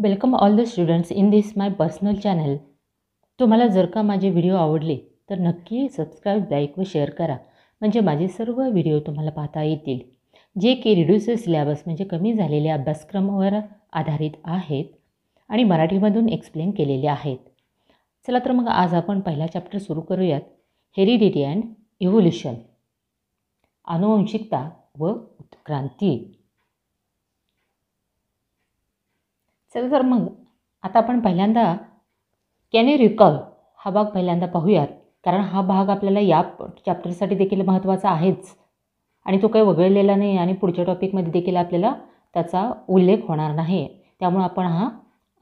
Welcome all the students in this my personal channel तुम्हाला जर का माझे व्हिडिओ आवडले तर नक्की सबस्क्राईब लाईक व शेअर करा म्हणजे माझे सर्व व्हिडिओ तुम्हाला पाहता येतील जे की रिड्युसर सिलेबस म्हणजे कमी झालेल्या अभ्यासक्रमावर आधारित आहेत आणि मराठीमधून एक्सप्लेन केलेले आहेत चला तर मग आज आपण पहिला चॅप्टर सुरू करूयात हेरिडिटी अँड इव्होल्युशन आनुवंशिकता व उत्क्रांती चला तर मग आता आपण पहिल्यांदा कॅन यू रिकॉल हा भाग पहिल्यांदा पाहूयात कारण हा भाग आपल्याला या चॅप्टरसाठी देखील महत्त्वाचा आहेच आणि तो काही वगळलेला नाही आणि पुढच्या टॉपिकमध्ये देखील आपल्याला त्याचा उल्लेख होणार नाही त्यामुळे आपण हा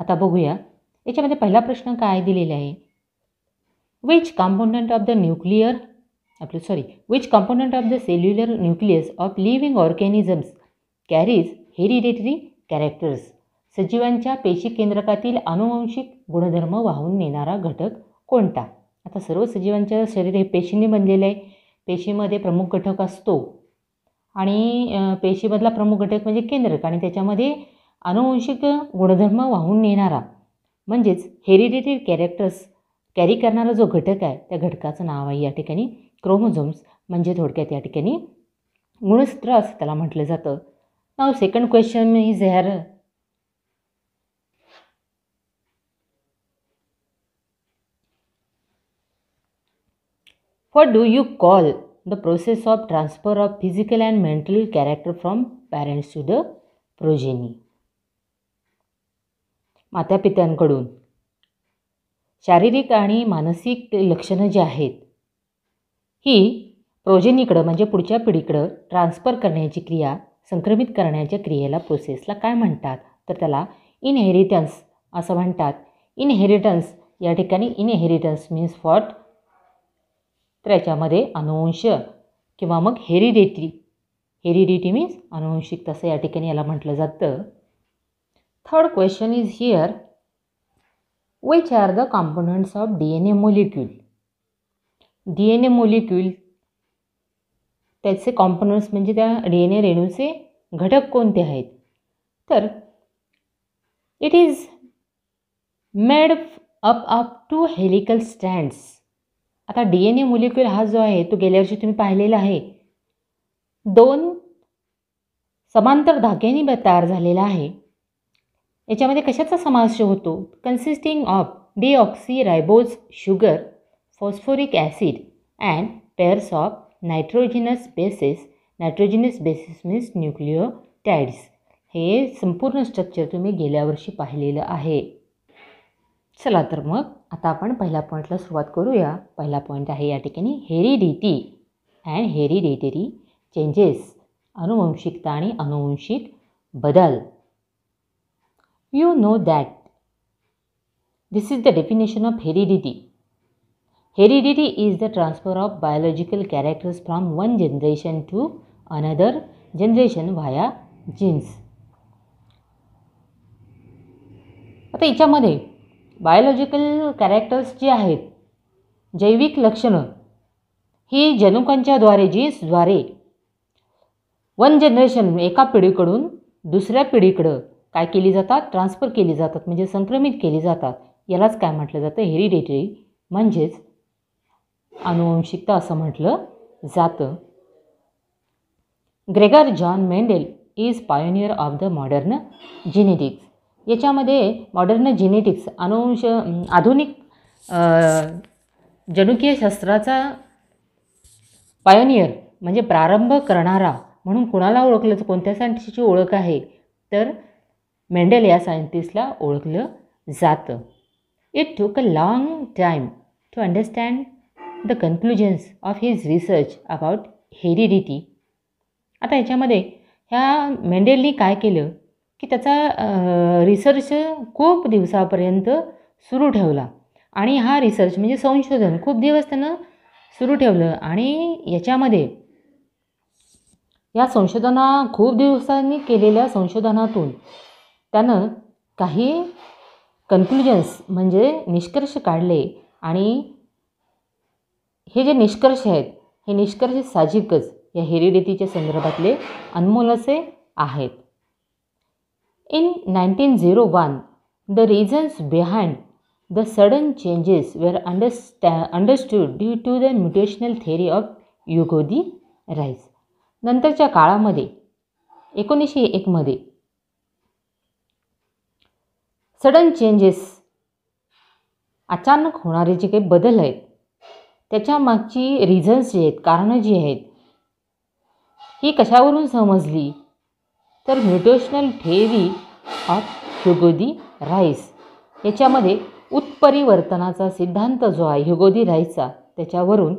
आता बघूया याच्यामध्ये पहिला प्रश्न काय दिलेला आहे which component of the nuclear आपलं sorry which component of the cellular nucleus of living organisms carries hereditary characters सजीवांच्या पेशी केंद्रकातील आनुवंशिक गुणधर्म वाहून नेणारा घटक कोणता आता सर्व सजीवांच्या शरीर हे पेशींनी बनलेलं आहे पेशीमध्ये प्रमुख घटक असतो आणि पेशीमधला प्रमुख घटक म्हणजे केंद्रक आणि त्याच्यामध्ये अनुवंशिक गुणधर्म वाहून नेणारा म्हणजेच हेरिडेटेड कॅरेक्टर्स कॅरी करणारा जो घटक आहे त्या घटकाचं नाव आहे या ठिकाणी क्रोमोझोम्स म्हणजे थोडक्यात या ठिकाणी गुणस्त्र असं त्याला म्हटलं जातं नाव second question is here What do you call the process of transfer of physical and mental character from parents to the progeny? मातापित्यांकडून शारीरिक आणि मानसिक लक्षणं जी आहेत ही प्रोजेनीकडं म्हणजे पुढच्या पिढीकडं ट्रान्स्फर करण्याची क्रिया संक्रमित करण्याच्या क्रियेला प्रोसेसला काय म्हणतात तर त्याला इनहेरिटन्स असं म्हणतात इनहेरिटन्स या ठिकाणी इनहेरिटन्स मीन्स फॉट तर याच्यामध्ये अनुवंश किंवा मग हेरिडेटी हेरिडिटी मीन्स अनुवंशिक तसं या ठिकाणी याला म्हटलं जातं third question is here which are the components of D N A molecule D N A molecule त्याचे कॉम्पोनंट्स म्हणजे त्या डी एन ए रेणूचे घटक कोणते आहेत तर it is made up up two helical strands आता डी एन ए मोलिक्युल हा जो आहे तो गेल्या वर्षी तुम्ही पाहिलेला आहे दोन समांतर धाग्यांनी तयार झालेला आहे याच्यामध्ये कशाचा समावेश होतो consisting of oxy ribose sugar phosphoric acid and pairs of nitrogenous bases nitrogenous bases means टॅड्स हे संपूर्ण स्ट्रक्चर तुम्ही गेल्या वर्षी पाहिलेलं आहे चला तर मग आता आपण पहिल्या पॉईंटला सुरुवात करूया पहिला पॉईंट आहे या ठिकाणी हेरिडिटी अँड हेरिडेटरी चेंजेस अनुवंशिकता आणि अनुवंशिक बदल you know that this is the definition of heredity heredity is the transfer of biological characters from one generation to another generation via genes आता याच्यामध्ये बायोलॉजिकल कॅरेक्टर्स जे आहेत जैविक लक्षणं ही जनुकांच्याद्वारे जीन्सद्वारे वन जनरेशन एका पिढीकडून दुसऱ्या पिढीकडं काय केली जातात ट्रान्सफर केली जातात म्हणजे संक्रमित केली जातात यालाच काय म्हटलं जातं हेरिडेटरी म्हणजेच अनुवंशिकता असं म्हटलं जातं Gregor John Mendel is pioneer of the modern genetics याच्यामध्ये मॉडर्न जेनेटिक्स अनुवंश आधुनिक जनुकीय शास्त्राचा पायोनियर म्हणजे प्रारंभ करणारा म्हणून कुणाला ओळखलं कोणत्या सायंटिस्टची ओळख आहे तर मेंडेल या सायंटिस्टला ओळखलं जातं it took a long time to understand the conclusions of his research about heredity आता याच्यामध्ये ह्या मेंडेलनी काय केलं की त्याचा रिसर्च खूप दिवसापर्यंत सुरू ठेवला आणि हा रिसर्च म्हणजे संशोधन खूप दिवस त्यानं सुरू ठेवलं आणि याच्यामध्ये या संशोधना खूप दिवसांनी केलेल्या संशोधनातून त्यानं काही कन्क्लुजन्स म्हणजे निष्कर्ष काढले आणि हे जे निष्कर्ष आहेत हे निष्कर्ष साहजिकच या हेरिडिटीच्या संदर्भातले अनमोल असे आहेत In 1901, the reasons behind the sudden changes were understood due to the mutational theory of Hugo de Vries नंतरच्या काळामध्ये एकोणीसशे एकमध्ये सडन चेंजेस अचानक होणारे जे काही बदल आहेत त्याच्या मागची रिझन्स जे आहेत कारणं जी आहेत ही कशावरून समजली तर म्युटेशनल ठेवी ऑफ ह्युगोदी राईस याच्यामध्ये उत्परिवर्तनाचा सिद्धांत जो आहे ह्युगोदी राईसचा त्याच्यावरून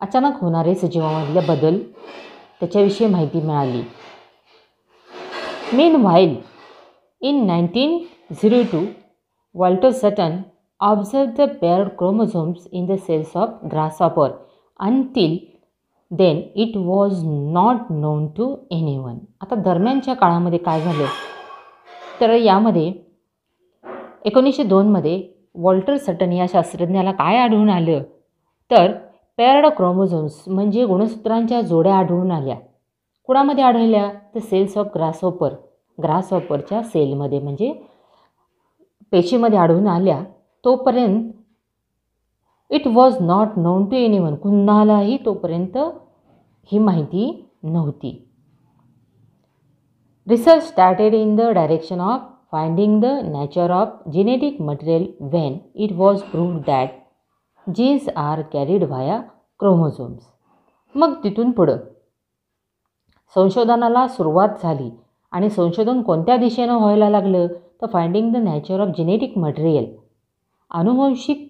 अचानक होणारे सजीवामधले बदल त्याच्याविषयी माहिती मिळाली meanwhile in nineteen zero two Walter Sutton observe the pair chromosomes in the cells of ऑपर until then it was not known to any one आता दरम्यानच्या काळामध्ये काय झालं तर यामध्ये एकोणीसशे दोनमध्ये वॉल्टर सटन या शास्त्रज्ञाला काय आढळून आलं तर पॅरड क्रोमोझोम्स म्हणजे गुणसूत्रांच्या जोड्या आढळून आल्या कुणामध्ये आढळल्या तर सेल्स ऑफ ग्रास ग्रासहॉपर ग्रासहॉपरच्या सेलमध्ये म्हणजे पेशीमध्ये आढळून आल्या तोपर्यंत it was not known to any one कुणालाही तोपर्यंत ही माहिती नव्हती research started in the direction of finding the nature of genetic material when it was prove that genes are carried via chromosomes मग तिथून पुढं संशोधनाला सुरुवात झाली आणि संशोधन कोणत्या दिशेनं व्हायला लागलं तर finding the nature of genetic material अनुवंशिक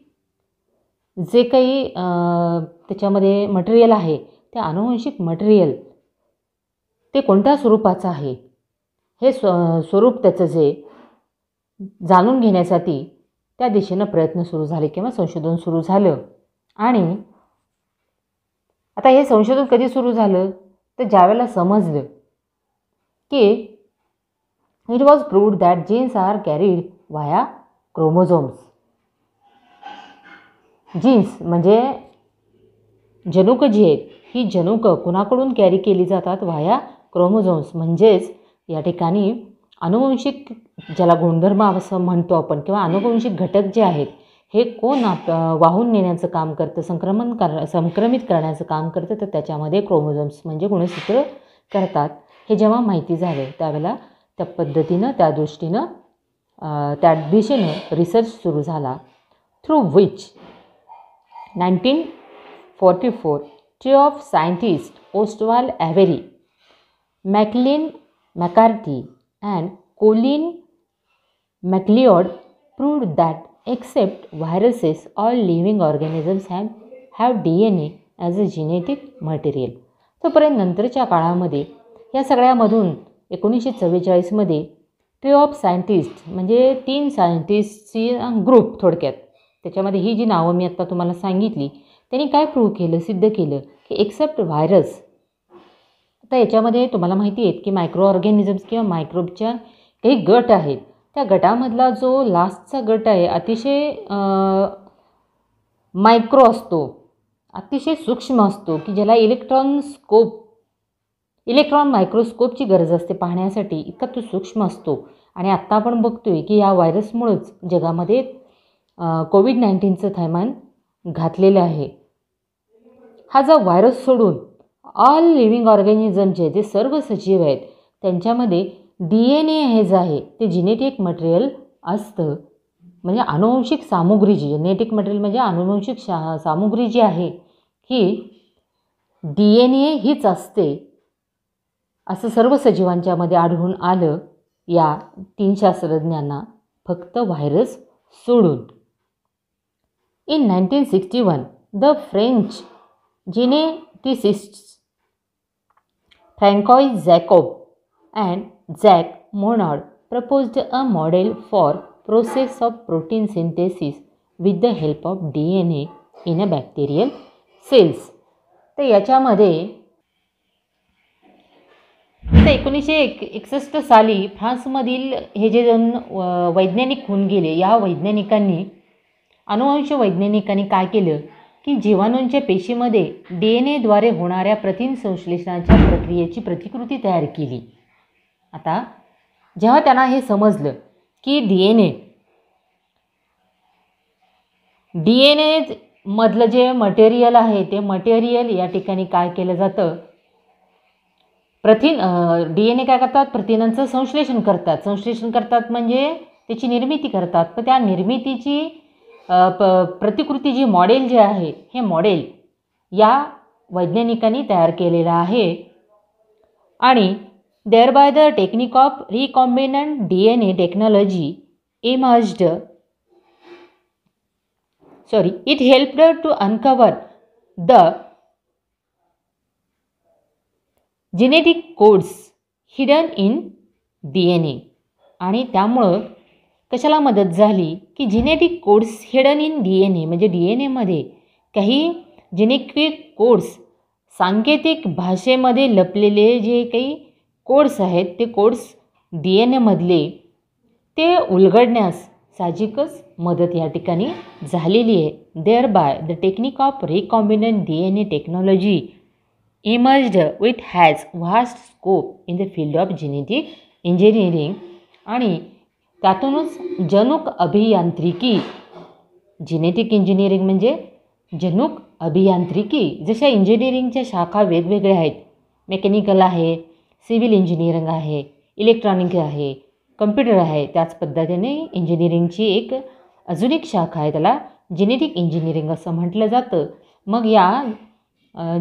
जे काही त्याच्यामध्ये मटेरियल आहे ते अनुवंशिक मटेरियल ते कोणत्या स्वरूपाचं आहे हे स्व स्वरूप त्याचं जे जाणून घेण्यासाठी त्या दिशेनं प्रयत्न सुरू झाले किंवा संशोधन सुरू झालं आणि आता हे संशोधन कधी सुरू झालं तर ज्यावेळेला समजलं की it was proved that genes are carried via chromosomes genes म्हणजे जनुक जी आहेत ही जनुकं कुणाकडून कॅरी केली जातात व्हाया क्रोमोझोम्स म्हणजेच या ठिकाणी अनुवंशिक ज्याला गुणधर्म असं म्हणतो आपण किंवा अनुवंशिक घटक जे आहेत हे कोण आप वाहून नेण्याचं काम करतं संक्रमण कर संक्रमित करण्याचं काम करतं तर त्याच्यामध्ये क्रोमोझोम्स म्हणजे गुणसूत्र करतात हे जेव्हा माहिती झाले त्यावेळेला त्या पद्धतीनं त्या दृष्टीनं त्या दिशेनं रिसर्च सुरू झाला through which nineteen forty four chief of scientist ओस्टवाल Avery Maclyn McCarty and Colin MacLeod proved that except viruses all living all have have D N A as a genetic material तोपर्यंत नंतरच्या काळामध्ये या सगळ्यामधून एकोणीसशे चव्वेचाळीसमध्ये tree of scientist म्हणजे तीन सायंटिस्टची group थोडक्यात त्याच्यामध्ये ही जी नावं मी आत्ता तुम्हाला सांगितली त्यांनी काय प्रूव्ह केलं सिद्ध केलं की एक्सेप्ट व्हायरस आता याच्यामध्ये तुम्हाला माहिती आहेत की मायक्रो ऑर्गॅनिझम्स किंवा मायक्रोबच्या काही गट आहेत त्या गटामधला जो लास्टचा गट आहे अतिशय मायक्रो असतो अतिशय सूक्ष्म असतो की ज्याला इलेक्ट्रॉन स्कोप इलेक्ट्रॉन मायक्रोस्कोपची गरज असते पाहण्यासाठी इतका तो सूक्ष्म असतो आणि आत्ता आपण बघतोय की या व्हायरसमुळेच जगामध्ये कोविड नाईन्टीनचं थैमान घातलेले आहे हा जो व्हायरस सोडून ऑल लिव्हिंग ऑर्गॅनिझमचे जे सर्व सजीव आहेत त्यांच्यामध्ये डी एन ए हे जे आहे ते जिनेटिक मटेरियल असतं म्हणजे अनुवंशिक सामुग्री जी जेनेटिक मटेरियल म्हणजे अनुवंशिक शा सामुग्री जी आहे ही डी एन ए हीच असते असं सर्व सजीवांच्यामध्ये आढळून आलं या तीन शास्त्रज्ञांना फक्त व्हायरस सोडून in nineteen sixty one the French geneticist François Jacob and Jacques Monod proposed a model for process of protein synthesis with the help of D N A in a bacterial cells तर याच्यामध्ये एकोणीसशे एक एकसष्ट साली फ्रान्समधील हे जे दोन वैज्ञानिक होऊन गेले या वैज्ञानिकांनी अनुवंश वैज्ञानिकांनी काय केलं की जीवाणूंच्या पेशीमध्ये डी एन एद्वारे होणाऱ्या संश्लेषणाच्या प्रक्रियेची प्रतिकृती तयार केली आता जेव्हा त्यांना हे समजलं की D N A D N एमधलं जे मटेरियल आहे ते मटेरियल या ठिकाणी काय केलं जातं प्रथिन डी एन ए काय करतात प्रथिनांचं संश्लेषण करतात संश्लेषण करतात म्हणजे त्याची निर्मिती करतात पण त्या निर्मितीची प प्रतिकृती जी मॉडेल जे आहे हे मॉडेल या वैज्ञानिकांनी तयार केलेलं आहे आणि thereby the technique of recombinant D N A technology emerged sorry it helped to uncover the genetic codes hidden in D N A आणि त्यामुळं कशाला मदत झाली की genetic codes hidden in D N A म्हणजे D N एमध्ये काही जिनेक्विक codes सांकेतिक भाषेमध्ये लपलेले जे काही कोड्स आहेत ते कोड्स डी एन एमधले ते उलगडण्यास साहजिकच मदत या ठिकाणी झालेली आहे thereby the technique of recombinant D N A technology emerged with has vast scope in the field of genetic engineering आणि त्यातूनच जनुक अभियांत्रिकी जिनेटिक इंजिनिअरिंग म्हणजे जनुक अभियांत्रिकी जशा इंजिनिअरिंगच्या शाखा वेगवेगळ्या आहेत मेकॅनिकल आहे सिव्हिल इंजिनिअरिंग आहे इलेक्ट्रॉनिक आहे कम्प्युटर आहे त्याच पद्धतीने इंजिनिअरिंगची एक अजून एक शाखा आहे त्याला जेनेटिक इंजिनिअरिंग असं म्हटलं जातं मग या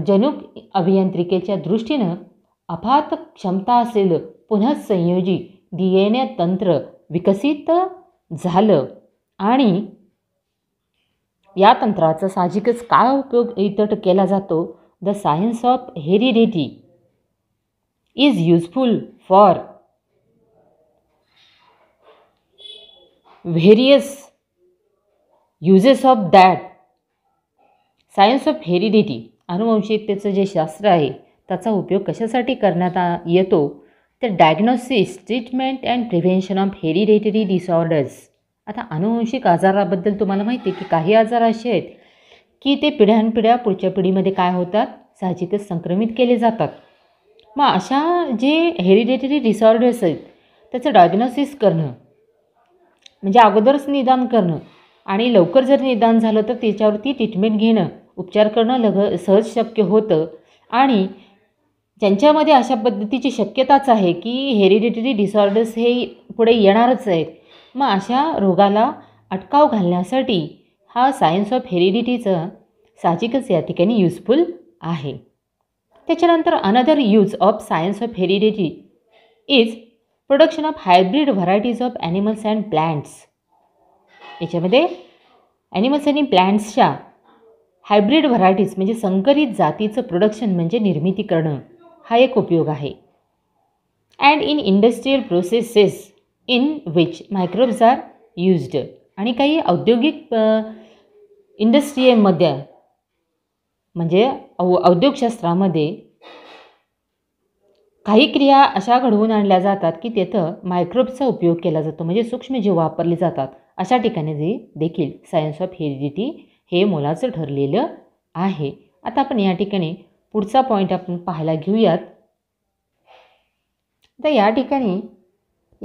जनुक अभियांत्रिकेच्या दृष्टीनं अफात क्षमता असलेलं संयोजी डी एन ए तंत्र विकसित झालं आणि या तंत्राचा साहजिकच काय उपयोग इतट केला जातो the science of heredity is useful for various uses of that science of heredity अनुवंशिकतेचं जे शास्त्र आहे त्याचा उपयोग कशासाठी करण्यात येतो तर diagnosis treatment and prevention of hereditary disorders आता अनुवंशिक आजाराबद्दल तुम्हाला माहिती आहे की काही आजार असे आहेत की ते पिढ्यानपिढ्या पुढच्या पिढीमध्ये काय होतात साहजिकच संक्रमित केले जातात मग अशा जे हेरिडेटरी डिसऑर्डर्स आहेत त्याचं डायग्नोसिस करणं म्हणजे अगोदरच निदान करणं आणि लवकर जर निदान झालं तर त्याच्यावरती ट्रीटमेंट घेणं उपचार करणं लग सहज शक्य होतं आणि ज्यांच्यामध्ये अशा पद्धतीची शक्यताच आहे की हेरिडिटरी डिसऑर्डर्स हे पुढे येणारच आहेत मग अशा रोगाला अटकाव घालण्यासाठी हा सायन्स ऑफ हेरिडिटीचं साहजिकच या ठिकाणी युजफुल आहे त्याच्यानंतर another use of science of heredity is production of hybrid varieties of animals and plants याच्यामध्ये ॲनिमल्स आणि प्लॅन्ट्सच्या हायब्रिड व्हरायटीज म्हणजे संकरित जातीचं प्रोडक्शन म्हणजे निर्मिती करणं हा एक उपयोग आहे and in industrial processes in which microbes are used आणि काही औद्योगिक इंडस्ट्रीमध्ये म्हणजे औ औद्योगशास्त्रामध्ये काही क्रिया अशा घडवून आणल्या जातात की तेथं मायक्रोब्सचा उपयोग केला जातो म्हणजे सूक्ष्मजीव वापरले जातात अशा ठिकाणी जे देखील सायन्स ऑफ हेरिडिटी हे मोलाचं ठरलेलं आहे आता आपण या ठिकाणी पुढचा पॉईंट आपण पाहायला घेऊयात तर या ठिकाणी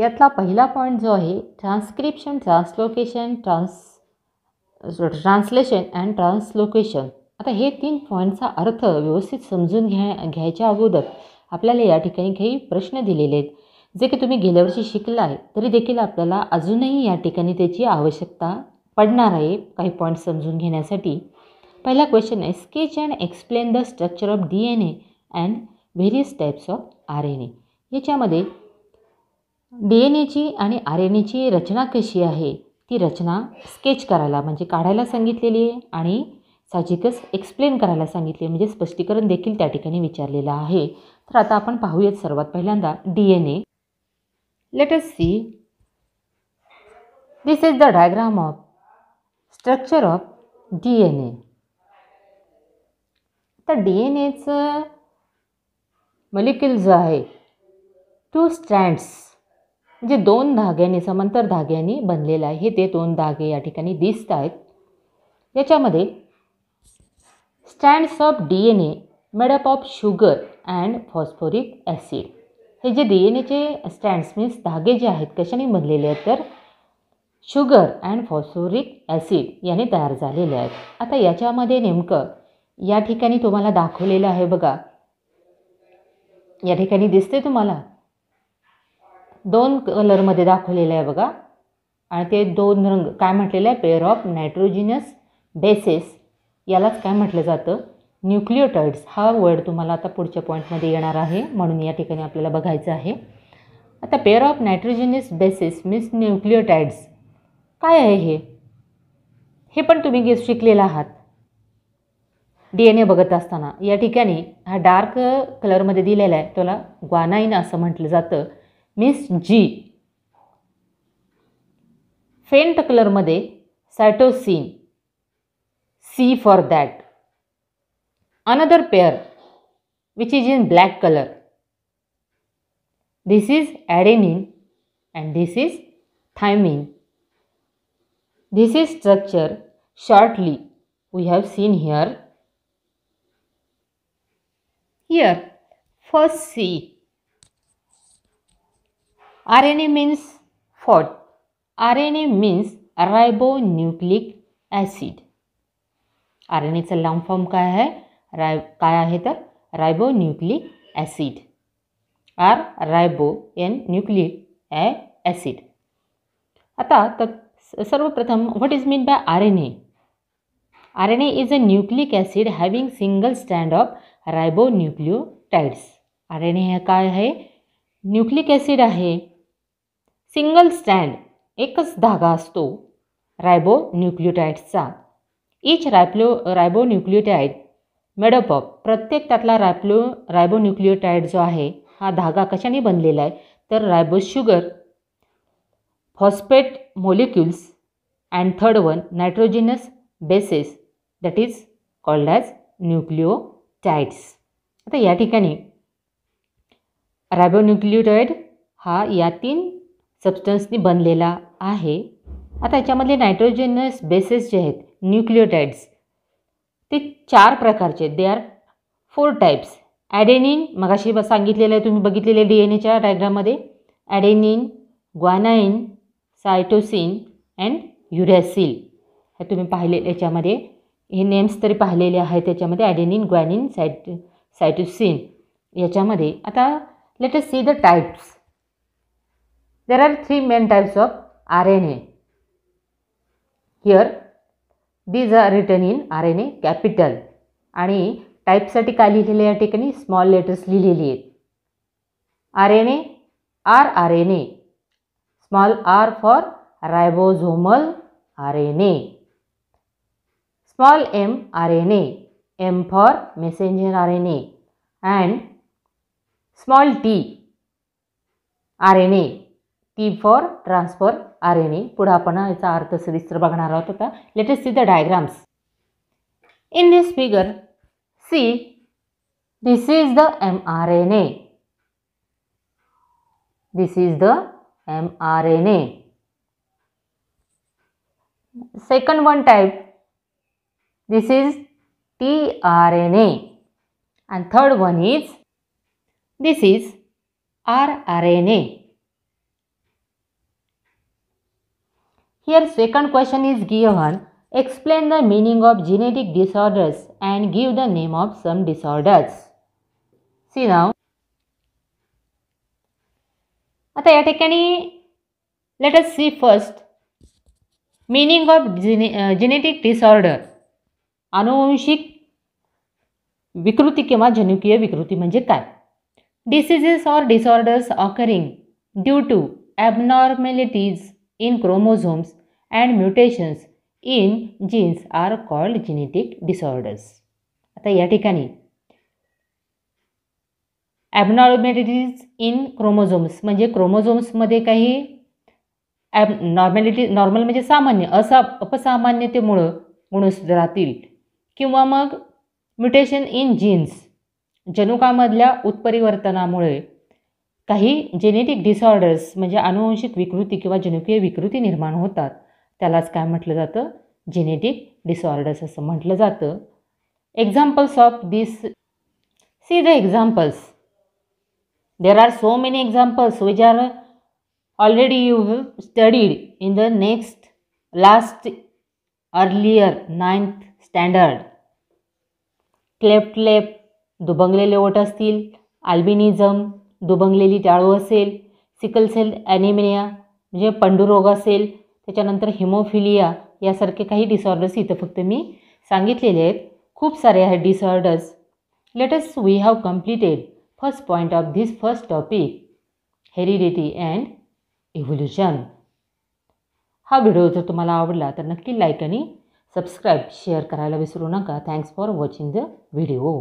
यातला पहिला पॉईंट जो आहे transcription translocation trans translation and translocation आता हे तीन पॉईंटचा अर्थ व्यवस्थित समजून घ्या घ्यायच्या अगोदर आपल्याला या ठिकाणी काही प्रश्न दिलेले आहेत जे की तुम्ही गेल्या वर्षी शिकला आहे तरी देखील आपल्याला अजूनही या ठिकाणी त्याची आवश्यकता पडणार आहे काही पॉईंट समजून घेण्यासाठी पहिला क्वेश्चन आहे sketch and explain the structure of D N A and various types of R N A याच्यामध्ये डी एन एची आणि आर एन एची रचना कशी आहे ती रचना स्केच करायला म्हणजे काढायला सांगितलेली आहे आणि साहजिकच एक्सप्लेन करायला सांगितले म्हणजे स्पष्टीकरण देखील त्या ठिकाणी विचारलेलं आहे तर आता आपण पाहूयात सर्वात पहिल्यांदा D N A let us see this is the diagram of structure of D N A तर डी एन एचं मलिक्युल जो आहे टू स्ट्रँड्स म्हणजे दोन धाग्यांनी समांतर धाग्यांनी बनलेलं आहे हे ते दोन धागे या ठिकाणी दिसत आहेत याच्यामध्ये stands of D N A made up of sugar and phosphoric acid हे जे डी एन एचे स्टँड्स मीन्स धागे जे आहेत कशाने बनलेले आहेत तर शुगर अँड फॉस्फोरिक ॲसिड याने तयार झालेले आहेत आता याच्यामध्ये नेमकं या ठिकाणी तुम्हाला दाखवलेलं आहे बघा या ठिकाणी दिसते तुम्हाला दोन कलरमध्ये दाखवलेलं आहे बघा आणि ते दोन रंग काय म्हटलेलं आहे पेअर ऑफ नायट्रोजिनस बेसेस यालाच काय म्हटलं जातं न्यूक्लिओटाईड्स हा वर्ड तुम्हाला आता पुढच्या पॉईंटमध्ये येणार आहे म्हणून या ठिकाणी आपल्याला बघायचं आहे आता pair of nitrogenous bases means nucleotides काय आहे हे हे पण तुम्ही शिकलेला आहात डी एन ए बघत असताना या ठिकाणी हा डार्क कलरमध्ये दिलेला आहे त्याला ग्वानाईन असं म्हटलं जातं मिस जी फेंट कलरमध्ये cytosine C for that another pair which is in black colour this is adenine and this is thymine this is structure shortly we have seen here are here. First C. RNA means what? RNA acid R N एचं long form काय आहे राय काय आहे तर ribonucleic acid R ribo N nucleic acid आता तर सर्वप्रथम what is mean by R N A R N A is a nucleic acid having single stand of nucleotides R N A हे काय आहे न्यूक्लिक ॲसिड आहे single stand एकच धागा असतो न्यूक्लिओटाईड्सचा each ribonucleotide made up of प्रत्येक त्यातला रायप्लो न्यूक्लिओटाईड जो आहे हा धागा कशाने बनलेला आहे तर ribo sugar phosphate molecules and third one nitrogenous bases that is called as nucleotides आता या ठिकाणी रायबोन्युक्लियोटाईड हा या तीन सबस्टन्सनी बनलेला आहे आता याच्यामधले नायट्रोजनस बेसेस जे आहेत न्यूक्लिओटाईड्स ते चार प्रकारचे they are four types adenine मगाशी सांगितलेलं आहे तुम्ही बघितलेले डी एन एच्या डायग्राममध्ये ॲडेनिन ग्वानाईन सायटोसिन अँड युरॅसिल हे तुम्ही पाहिले याच्यामध्ये हे नेम्स तरी पाहिलेले आहेत त्याच्यामध्ये ॲडेनिन ग्वॅनिन सायट सायटोसिन याच्यामध्ये आता let's see the types there are three main types of R N A here these are written in R N A capital आणि टाईपसाठी काय लिहिलेले या ठिकाणी स्मॉल लेटर्स लिहिलेली आहेत R N A R R N A small R for ribosomal R N A small M R N M for messenger R N A and small T R N A T for transfer R N A पुढं आपण याचा अर्थ सविस्तर बघणार आहोत का let see the diagrams in this figure see this is the M R N A this is the M R N A second one type This is tRNA. And third one is this is rRNA. Here second question is given. Explain the meaning of genetic disorders and give the name of some disorders. See now. Let us see first, meaning of gene, uh, genetic disorder अनुवंशिक विकृती किंवा जनुकीय विकृती म्हणजे काय diseases or disorders occurring due to abnormalities in chromosomes and mutations in genes are called genetic disorders आता या ठिकाणी ॲबनॉर्मॅलिटीज इन क्रोमोझोम्स म्हणजे क्रोमोझोम्समध्ये काही ॲब नॉर्मॅलिटी नॉर्मल म्हणजे सामान्य असा अपसामान्यतेमुळं राहतील किंवा मग म्युटेशन इन जीन्स जनुकामधल्या उत्परिवर्तनामुळे काही जेनेटिक डिसऑर्डर्स म्हणजे अनुवंशिक विकृती किंवा जनुकीय विकृती निर्माण होतात त्यालाच काय म्हटलं जातं जेनेटिक डिसऑर्डर्स असं म्हटलं जातं examples of this see the examples there are so many examples which are already you have studied in the next last earlier ninth standard cleft lip दुबंगलेले ओठ असतील आल्बिनिझम दुबंगलेली टाळू असेल सिकलसेल ॲनिमिया म्हणजे पंडुरोग असेल त्याच्यानंतर हिमोफिलिया यासारखे काही डिसऑर्डर्स इथं फक्त मी सांगितलेले आहेत खूप सारे आहेत disorders let's we have completed first point of this first topic heredity and evolution हा व्हिडिओ जर तुम्हाला आवडला तर नक्की लाईक आणि सबस्क्राईब शेअर करायला विसरू नका thanks for watching the video